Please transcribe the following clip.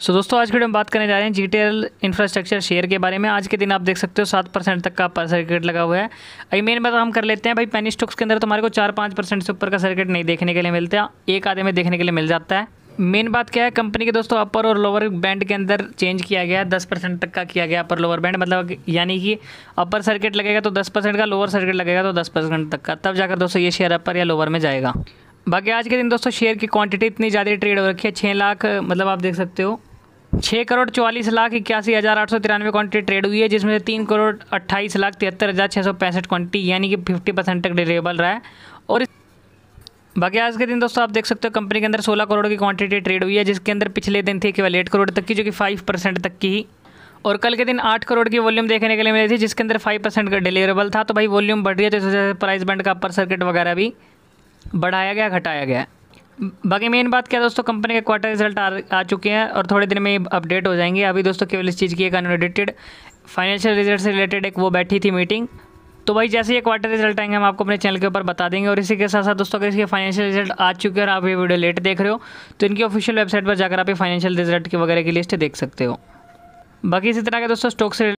सो so, दोस्तों आज video में बात करने जा रहे हैं जी टी इंफ्रास्ट्रक्चर शेयर के बारे में आज के दिन आप देख सकते हो सात परसेंट तक का पर सर्किट लगा हुआ है आई मेन बात हम कर लेते हैं भाई पैनी स्टॉक्स के अंदर तो हमारे को चार पाँच परसेंट से ऊपर का सर्किट नहीं देखने के लिए मिलता एक आधे में देखने के लिए मिल जाता है मेन बात क्या है कंपनी के दोस्तों अपर और लोअर बैंड के अंदर चेंज किया गया है दस परसेंट तक का किया गया अपर लोअर बैंड मतलब यानी कि अपर सर्किट लगेगा तो दस परसेंट का लोअर सर्किट लगेगा तो दस परसेंट तक का तब जाकर दोस्तों ये शेयर अपर या लोअर में जाएगा बाकी आज के दिन दोस्तों शेयर की क्वांटिटी इतनी ज़्यादा ट्रेड हो रखी है छः लाख मतलब आप देख सकते हो छः करोड़ चौवालीस लाख इक्यासी हज़ार आठ सौ तिरानवे क्वान्टिटी ट्रेड हुई है जिसमें से तीन करोड़ अट्ठाईस लाख तिहत्तर हज़ार छः सौ पैंसठ क्वान्टिटी यानी कि फिफ्टी परसेंट तक डिलेबल रहा है और इस बाकी आज के दिन दोस्तों आप देख सकते हो कंपनी के अंदर सोलह करोड़ की क्वान्टिटी ट्रेड हुई है जिसके अंदर पिछले दिन थी केवल एट करोड़ तक की जो कि फाइव परसेंट तक की ही और कल के दिन आठ करोड़ की वॉल्यूम देखने के लिए मिली थी जिसके अंदर फाइव परसेंट का डिलेवरेबल था तो भाई वॉल्यूम बढ़ रही है तो इस वजह से प्राइस बैंड का अपर सर्किट वगैरह भी बढ़ाया गया घटाया गया है बाकी मेन बात क्या दोस्तों कंपनी के क्वार्टर रिजल्ट आ, आ चुके हैं और थोड़े दिन में अपडेट हो जाएंगे अभी दोस्तों केवल इस चीज़ की एक अनऑडिटेड फाइनेंशियल रिजल्ट से रिलेटेड एक वो बैठी थी मीटिंग तो भाई जैसे ये क्वार्टर रिजल्ट आएंगे हम आपको अपने चैनल के ऊपर बता देंगे और इसी के साथ साथ दोस्तों अगर इसके फाइनेंशियल रिजल्ट आ चुके हैं और आप ये वीडियो लेट देख रहे हो तो इनकी ऑफिशियल वेबसाइट पर जाकर आप ये फाइनेंशियल रिजल्ट की वगैरह की लिस्ट देख सकते हो बाकी इसी तरह के दोस्तों स्टॉक से